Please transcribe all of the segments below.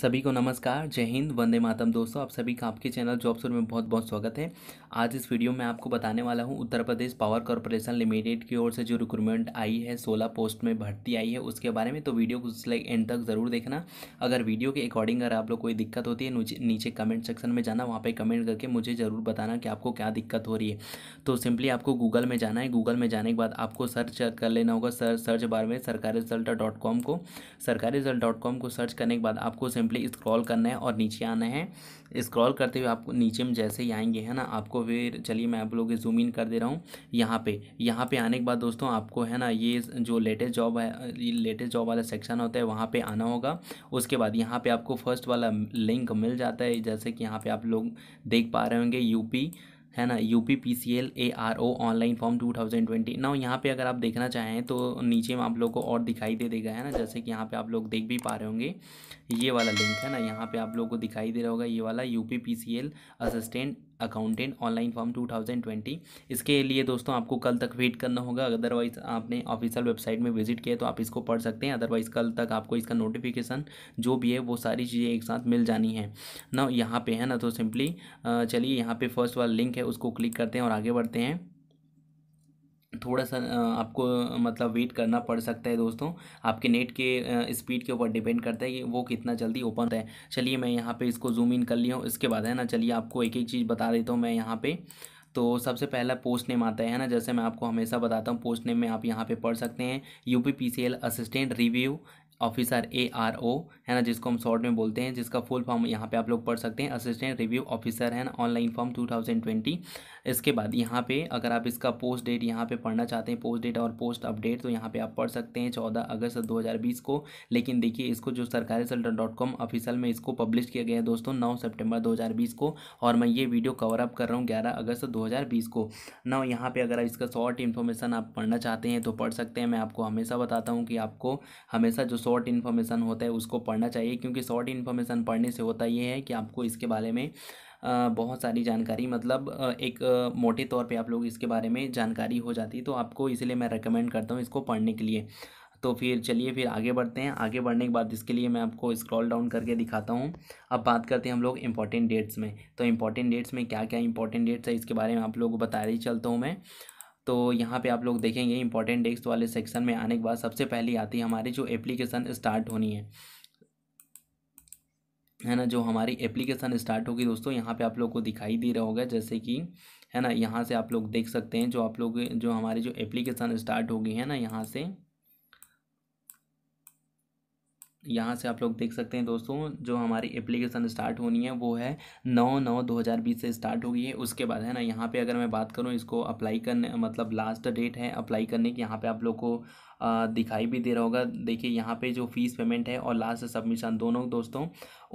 सभी को नमस्कार जय हिंद वंदे मातम दोस्तों आप सभी का आपके चैनल जॉब सुर में बहुत बहुत स्वागत है आज इस वीडियो में आपको बताने वाला हूं Uttar Pradesh power corporation limited की ओर से जो रिक्रूटमेंट आई है 16 पोस्ट में भर्ती आई है उसके बारे में तो वीडियो को लाइक एंड तक ज़रूर देखना अगर वीडियो के अकॉर्डिंग अगर आप लोग कोई दिक्कत होती है नीचे कमेंट सेक्शन में जाना वहाँ पर कमेंट करके मुझे ज़रूर बताना कि आपको क्या दिक्कत हो रही है तो सिंपली आपको गूगल में जाना है गूगल में जाने के बाद आपको सर्च कर लेना होगा सर्च बार में सरकारी रिजल्ट डॉट कॉम को सरकारी रिजल्ट डॉट कॉम को सर्च करने के बाद आपको सिंपली स्क्रॉल करना है और नीचे आना है स्क्रॉल करते हुए आपको नीचे में जैसे ही आएंगे है ना आपको फिर चलिए मैं आप लोगों के जूम इन कर दे रहा हूँ यहाँ पे यहाँ पे आने के बाद दोस्तों आपको है ना ये जो लेटेस्ट जॉब है लेटेस्ट जॉब वाला सेक्शन होता है वहाँ पे आना होगा उसके बाद यहाँ पे आपको फर्स्ट वाला लिंक मिल जाता है जैसे कि यहाँ पर आप लोग देख पा रहे होंगे यूपी है ना U P P C L A R O online form two thousand twenty ना यहाँ पे अगर आप देखना चाहें तो नीचे में आप लोग को और दिखाई दे देगा है ना जैसे कि यहाँ पे आप लोग देख भी पा रहे होंगे ये वाला लिंक है ना यहाँ पे आप लोग को दिखाई दे रहा होगा ये वाला U P P C L assistant accountant online form 2020 इसके लिए दोस्तों आपको कल तक वेट करना होगा अदरवाइज आपने ऑफिशियल वेबसाइट में विजिट किया तो आप इसको पढ़ सकते हैं अदरवाइज कल तक आपको इसका नोटिफिकेशन जो भी है वो सारी चीज़ें एक साथ मिल जानी है ना यहाँ पे है ना तो सिंपली चलिए यहाँ पे फर्स्ट वाला लिंक है उसको क्लिक करते हैं और आगे बढ़ते हैं थोड़ा सा आपको मतलब वेट करना पड़ सकता है दोस्तों आपके नेट के स्पीड के ऊपर डिपेंड करता है कि वो कितना जल्दी ओपन होता है चलिए मैं यहाँ पे इसको जूम इन कर लिया हूँ इसके बाद है ना चलिए आपको एक एक चीज़ बता देता हूँ मैं यहाँ पे तो सबसे पहला पोस्ट नेम आता है ना जैसे मैं आपको हमेशा बताता हूँ पोस्ट नेम में आप यहाँ पे पढ़ सकते हैं U P P C L assistant review officer A R O है ना जिसको हम शॉर्ट में बोलते हैं जिसका फुल फॉर्म यहाँ पे आप लोग पढ़ सकते हैं असिस्टेंट रिव्यू ऑफिसर है ना ऑनलाइन फॉर्म 2020 इसके बाद यहाँ पे अगर आप इसका पोस्ट डेट यहाँ पे पढ़ना चाहते हैं पोस्ट डेट और पोस्ट अपडेट तो यहाँ पे आप पढ़ सकते हैं चौदह अगस्त दो को लेकिन देखिए इसको जो सरकारी सल्टर डॉट कॉम ऑफिसल में इसको पब्लिश किया गया है दोस्तों नौ सेप्टेम्बर दो को और मैं ये वीडियो कवर अप कर रहा हूँ ग्यारह अगस्त दो को ना यहाँ पर अगर इसका शॉर्ट इन्फॉर्मेशन आप पढ़ना चाहते हैं तो पढ़ सकते हैं मैं आपको हमेशा बताता हूँ कि आपको हमेशा जो शॉर्ट इन्फॉर्मेशन होता है उसको पढ़ना चाहिए क्योंकि शॉर्ट इन्फॉर्मेशन पढ़ने से होता ये है कि आपको इसके बारे में बहुत सारी जानकारी मतलब एक मोटे तौर पे आप लोग इसके बारे में जानकारी हो जाती है तो आपको इसलिए मैं रेकमेंड करता हूँ इसको पढ़ने के लिए तो फिर चलिए फिर आगे बढ़ते हैं आगे बढ़ने के बाद इसके लिए मैं आपको स्क्रॉल डाउन करके दिखाता हूँ अब बात करते हैं हम लोग इंपॉर्टेंट डेट्स में तो इंपॉर्टेंट डेट्स में क्या क्या इंपॉर्टेंट डेट्स है इसके बारे में आप लोगों को बता ही चलता हूँ मैं तो यहाँ पे आप लोग देखेंगे इंपॉर्टेंट डेस्क वाले सेक्शन में आने के बाद सबसे पहली आती है हमारी जो एप्लीकेशन स्टार्ट होनी है है ना जो हमारी एप्लीकेशन स्टार्ट होगी दोस्तों यहाँ पे आप लोग को दिखाई दे रहा होगा जैसे कि है ना यहाँ से आप लोग देख सकते हैं जो आप लोग जो हमारी जो एप्लीकेशन स्टार्ट होगी है ना यहाँ से यहाँ से आप लोग देख सकते हैं दोस्तों जो हमारी एप्लीकेशन स्टार्ट होनी है वो है नौ नौ दो हज़ार बीस से स्टार्ट होगी है उसके बाद है ना यहाँ पे अगर मैं बात करूँ इसको अप्लाई करने मतलब लास्ट डेट है अप्लाई करने की यहाँ पे आप लोग को दिखाई भी दे रहा होगा देखिए यहाँ पे जो फीस पेमेंट है और लास्ट सबमिशन दोनों दोस्तों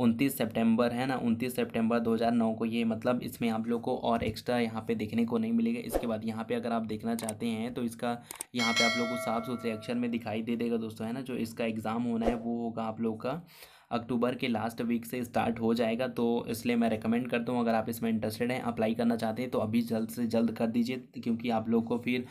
उनतीस सितंबर है ना उनतीस सितंबर 2009 को ये मतलब इसमें आप लोग को और एक्स्ट्रा यहाँ पे देखने को नहीं मिलेगा इसके बाद यहाँ पे अगर आप देखना चाहते हैं तो इसका यहाँ पे आप लोग को साफ सुथरे अक्षर में दिखाई दे देगा दोस्तों है ना जो इसका एग्ज़ाम होना है वो होगा आप लोग का अक्टूबर के लास्ट वीक से स्टार्ट हो जाएगा तो इसलिए मैं रिकमेंड करता हूँ अगर आप इसमें इंटरेस्टेड हैं अप्लाई करना चाहते हैं तो अभी जल्द से जल्द कर दीजिए क्योंकि आप लोग को फिर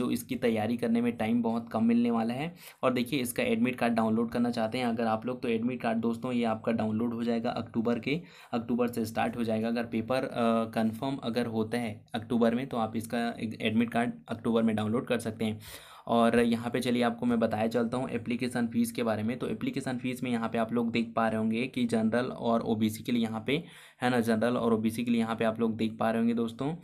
जो इसकी तैयारी करने में टाइम बहुत कम मिलने वाला है और देखिए इसका एडमिट कार्ड डाउनलोड करना चाहते हैं अगर आप लोग तो एडमिट कार्ड दोस्तों ये आपका डाउनलोड हो जाएगा अक्टूबर के अक्टूबर से स्टार्ट हो जाएगा अगर पेपर कन्फर्म अगर होता है अक्टूबर में तो आप इसका एडमिट कार्ड अक्टूबर में डाउनलोड कर सकते हैं और यहाँ पे चलिए आपको मैं बताया चलता हूँ एप्लीकेशन फ़ीस के बारे में तो एप्लीकेशन फ़ीस में यहाँ पे आप लोग देख पा रहे होंगे कि जनरल और सी के लिए यहाँ पे है ना जनरल और सी के लिए यहाँ पर आप लोग देख पा रहे होंगे दोस्तों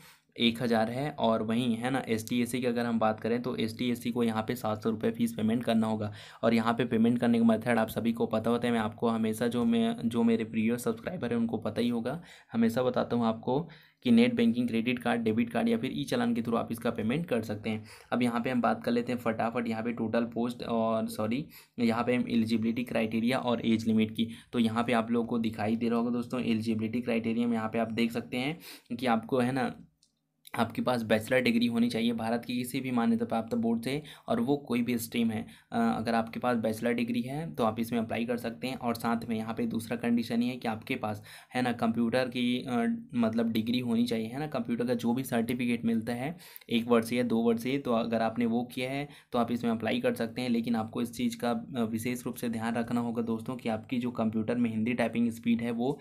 एक हज़ार है और वहीं है ना एस टी एस सी की अगर हम बात करें तो एस टी एस सी को यहाँ पे सात सौ रुपये फ़ीस पेमेंट करना होगा और यहाँ पे पेमेंट करने का मेथड आप सभी को पता होता है मैं आपको हमेशा जो मैं जो मेरे प्रिय सब्सक्राइबर हैं उनको पता ही होगा हमेशा बताता हूँ आपको कि net banking credit card debit card या फिर ई चलान के थ्रू आप इसका पेमेंट कर सकते हैं अब यहाँ पे हम बात कर लेते हैं फटाफट यहाँ पे टोटल पोस्ट और सॉरी यहाँ पे हम एलिजिबिलिटी क्राइटेरिया और एज लिमिट की तो यहाँ पे आप लोगों को दिखाई दे रहा होगा दोस्तों एलिजिबिलिटी क्राइटेरिया में यहाँ पे आप देख सकते हैं कि आपको है ना आपके पास बैचलर डिग्री होनी चाहिए भारत की किसी भी मान्यता प्राप्त बोर्ड से और वो कोई भी स्ट्रीम है अगर आपके पास बैचलर डिग्री है तो आप इसमें अप्लाई कर सकते हैं और साथ में यहाँ पे दूसरा कंडीशन ये है कि आपके पास है ना कंप्यूटर की आ, मतलब डिग्री होनी चाहिए है ना कंप्यूटर का जो भी सर्टिफिकेट मिलता है एक वर्ष या दो वर्ष से तो अगर आपने वो किया है तो आप इसमें अप्लाई कर सकते हैं लेकिन आपको इस चीज़ का विशेष रूप से ध्यान रखना होगा दोस्तों कि आपकी जो कंप्यूटर में हिंदी टाइपिंग स्पीड है वो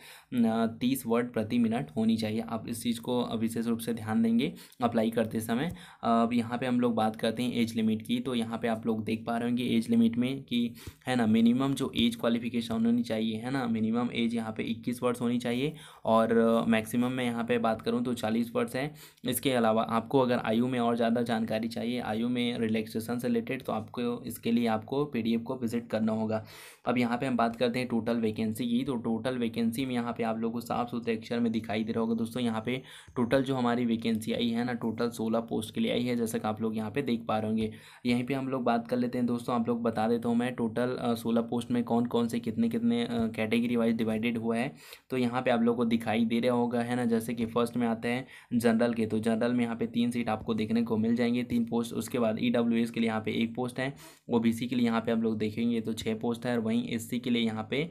तीस वर्ड प्रति मिनट होनी चाहिए आप इस चीज़ को विशेष रूप से ध्यान देंगे करेंगे अप्लाई करते समय अब यहाँ पे हम लोग बात करते हैं एज लिमिट की तो यहाँ पे आप लोग देख पा रहे होंगे एज लिमिट में कि है ना मिनिमम जो एज क्वालिफिकेशन होनी चाहिए है ना मिनिमम एज यहाँ पे इक्कीस वर्ष होनी चाहिए और मैक्सिमम मैं यहाँ पे बात करूँ तो चालीस वर्ष है इसके अलावा आपको अगर आयु में और ज़्यादा जानकारी चाहिए आयु में रिलैक्सेशन से रिलेटेड तो आपको इसके लिए आपको पी को विजिट करना होगा अब यहाँ पर हम बात करते हैं टोटल वैकेंसी की तो टोटल वैकेंसी में यहाँ पर आप लोग को साफ सुथरे अक्षर में दिखाई दे रहा होगा दोस्तों यहाँ पर टोटल जो हमारी वैकेंसी वैकेंसी आई है ना टोटल सोलह पोस्ट के लिए आई है जैसा कि आप लोग यहाँ पे देख पा रहे होंगे यहीं पे हम लोग बात कर लेते हैं दोस्तों आप लोग बता देता हूँ मैं टोटल सोलह पोस्ट में कौन कौन से कितने कितने कैटेगरी वाइज डिवाइडेड हुआ है तो यहाँ पर आप लोग को दिखाई दे रहा होगा है ना जैसे कि फर्स्ट में आते हैं जनरल के तो जनरल में यहाँ पर तीन सीट आपको देखने को मिल जाएंगे तीन पोस्ट उसके बाद ई e के लिए यहाँ पर एक पोस्ट है ओ के लिए यहाँ पर आप लोग देखेंगे तो छः पोस्ट है और वहीं एस के लिए यहाँ पर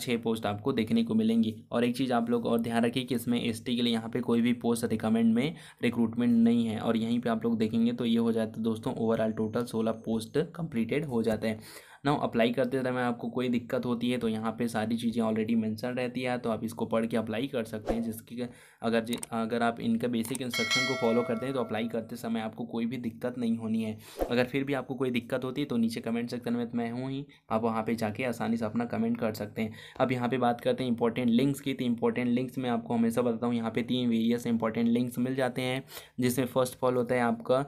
छः पोस्ट आपको देखने को मिलेंगी और एक चीज़ आप लोग और ध्यान रखिए कि इसमें एस के लिए यहाँ पर कोई भी पोस्ट रिकमेंड में रिक्रूटमेंट नहीं है और यहीं पर आप लोग देखेंगे तो ये हो जाता है दोस्तों ओवरऑल टोटल सोलह पोस्ट कंप्लीटेड हो जाते हैं नाउ अप्लाई करते समय आपको कोई दिक्कत होती है तो यहाँ पे सारी चीज़ें ऑलरेडी मेंशन रहती है तो आप इसको पढ़ के अप्लाई कर सकते हैं जिसकी अगर जि, अगर आप इनका बेसिक इंस्ट्रक्शन को फॉलो करते हैं तो अप्लाई करते समय आपको कोई भी दिक्कत नहीं होनी है अगर फिर भी आपको कोई दिक्कत होती है तो नीचे कमेंट सेक्शन में मैं हूँ ही आप वहाँ पर जाके आसानी से अपना कमेंट कर सकते हैं अब यहाँ पर बात करते हैं इंपॉर्टेंट लिंक्स की तो इंपॉर्टेंट लिंक्स में आपको हमेशा बताता हूँ यहाँ पर तीन वेरियस इंपॉर्टेंट लिंक्स मिल जाते हैं जिसमें फर्स्ट फॉल होता है आपका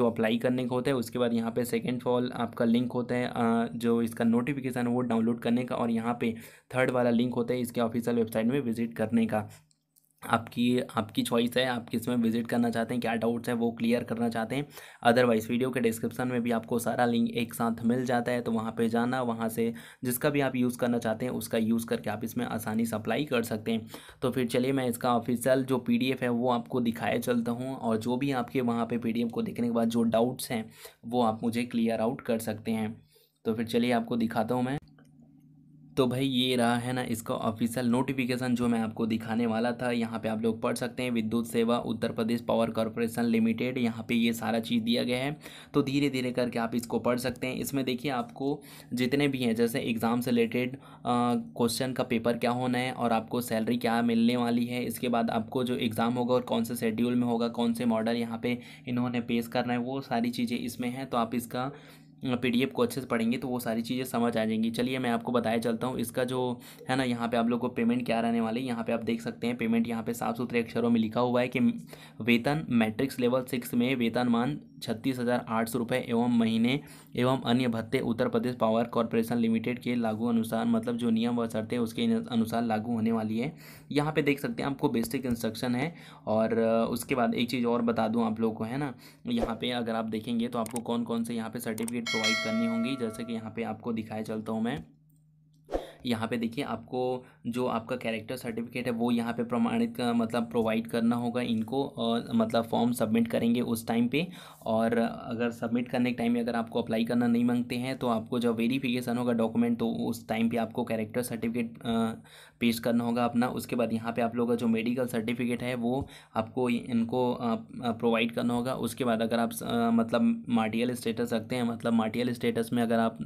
जो अप्लाई करने का होता है उसके बाद यहाँ पर सेकेंड फॉल आपका लिंक होता है जो इसका नोटिफिकेशन है वो डाउनलोड करने का और यहाँ पे थर्ड वाला लिंक होता है इसके ऑफिशियल वेबसाइट में विजिट करने का आपकी आपकी चॉइस है आप किस में विजिट करना चाहते हैं क्या डाउट्स हैं वो क्लियर करना चाहते हैं अदरवाइज़ वीडियो के डिस्क्रिप्शन में भी आपको सारा लिंक एक साथ मिल जाता है तो वहाँ पे जाना वहाँ से जिसका भी आप यूज़ करना चाहते हैं उसका यूज़ करके आप इसमें आसानी से अप्लाई कर सकते हैं तो फिर चलिए मैं इसका ऑफिशियल जो पी है वो आपको दिखाया चलता हूँ और जो भी आपके वहाँ पर पी को देखने के बाद जो डाउट्स हैं वो आप मुझे क्लियर आउट कर सकते हैं तो फिर चलिए आपको दिखाता हूँ मैं तो भाई ये रहा है ना इसका ऑफिशियल नोटिफिकेशन जो मैं आपको दिखाने वाला था यहाँ पे आप लोग पढ़ सकते हैं विद्युत सेवा Uttar Pradesh power corporation limited यहाँ पे ये सारा चीज़ दिया गया है तो धीरे धीरे करके आप इसको पढ़ सकते हैं इसमें देखिए आपको जितने भी हैं जैसे एग्ज़ाम से रिलेटेड क्वेश्चन का पेपर क्या होना है और आपको सैलरी क्या मिलने वाली है इसके बाद आपको जो एग्ज़ाम होगा और कौन से शेड्यूल में होगा कौन से मॉडल यहाँ पर इन्होंने पेश करना है वो सारी चीज़ें इसमें हैं तो आप इसका पीडीएफ को अच्छे से पढ़ेंगे तो वो सारी चीज़ें समझ आ जाएंगी चलिए मैं आपको बताया चलता हूँ इसका जो है ना यहाँ पे आप लोग को पेमेंट क्या रहने वाली है यहाँ पे आप देख सकते हैं पेमेंट यहाँ पे साफ सुथरे अक्षरों में लिखा हुआ है कि वेतन मैट्रिक्स लेवल सिक्स में वेतनमान छत्तीस हज़ार आठ सौ रुपये एवं महीने एवं अन्य भत्ते Uttar Pradesh power corporation limited के लागू अनुसार मतलब जो नियम व शर्तें उसके अनुसार लागू होने वाली है यहाँ पे देख सकते हैं आपको बेसिक इंस्ट्रक्शन है और उसके बाद एक चीज़ और बता दूँ आप लोग को है ना यहाँ पे अगर आप देखेंगे तो आपको कौन कौन से यहाँ पर सर्टिफिकेट प्रोवाइड करनी होंगी जैसे कि यहाँ पे आपको दिखाया चलता हूँ मैं यहाँ पे देखिए आपको जो आपका कैरेक्टर सर्टिफिकेट है वो यहाँ पे प्रमाणित मतलब प्रोवाइड करना होगा इनको और मतलब फॉर्म सबमिट करेंगे उस टाइम पे और अगर सबमिट करने के टाइम में अगर आपको अप्लाई करना नहीं मांगते हैं तो आपको जब वेरीफिकेशन होगा डॉक्यूमेंट तो उस टाइम पर आपको कैरेक्टर सर्टिफिकेट पेश करना होगा अपना उसके बाद यहाँ पर आप लोगों का जो मेडिकल सर्टिफिकेट है वो आपको इनको प्रोवाइड करना होगा उसके बाद अगर आप मतलब मार्टियल स्टेटस रखते हैं मतलब मार्टियल स्टेटस में अगर आप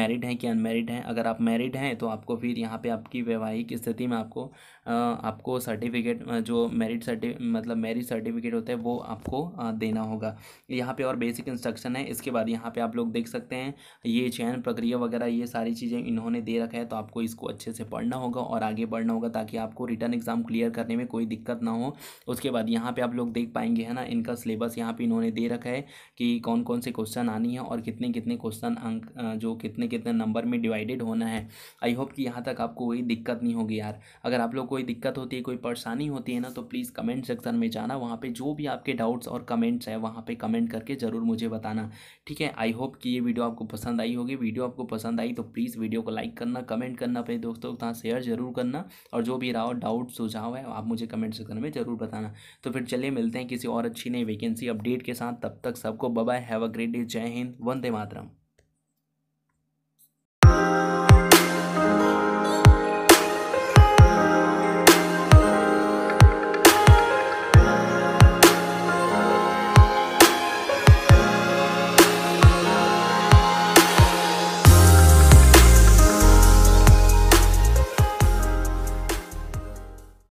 मैरिड हैं कि अनमेरिड हैं अगर आप मैरिड हैं तो आप आपको फिर यहाँ पे आपकी वैवाहिक स्थिति में आपको आपको सर्टिफिकेट जो मेरिट सर्टि मतलब मेरिट सर्टिफिकेट होता है वो आपको देना होगा यहाँ पे और बेसिक इंस्ट्रक्शन है इसके बाद यहाँ पे आप लोग देख सकते हैं ये चयन प्रक्रिया वगैरह ये सारी चीज़ें इन्होंने दे रखा है तो आपको इसको अच्छे से पढ़ना होगा और आगे बढ़ना होगा ताकि आपको रिटर्न एग्ज़ाम क्लियर करने में कोई दिक्कत ना हो उसके बाद यहाँ पे आप लोग देख पाएंगे है ना इनका सिलेबस यहाँ पर इन्होंने दे रखा है कि कौन कौन से क्वेश्चन आनी है और कितने कितने क्वेश्चन अंक जो कितने कितने नंबर में डिवाइडेड होना है आई होप कि यहाँ तक आपको कोई दिक्कत नहीं होगी यार अगर आप लोग को कोई दिक्कत होती है कोई परेशानी होती है ना तो प्लीज़ कमेंट सेक्शन में जाना वहाँ पे जो भी आपके डाउट्स और कमेंट्स है वहाँ पे कमेंट करके ज़रूर मुझे बताना ठीक है आई होप कि ये वीडियो आपको पसंद आई होगी वीडियो आपको पसंद आई तो प्लीज़ वीडियो को लाइक करना कमेंट करना अपने दोस्तों के साथ शेयर जरूर करना और जो भी रहा डाउट सुझाव है आप मुझे कमेंट सेक्शन में ज़रूर बताना तो फिर चलिए मिलते हैं किसी और अच्छी नई वैकेंसी अपडेट के साथ तब तक सबको bye have a great day जय हिंद वंदे मातरम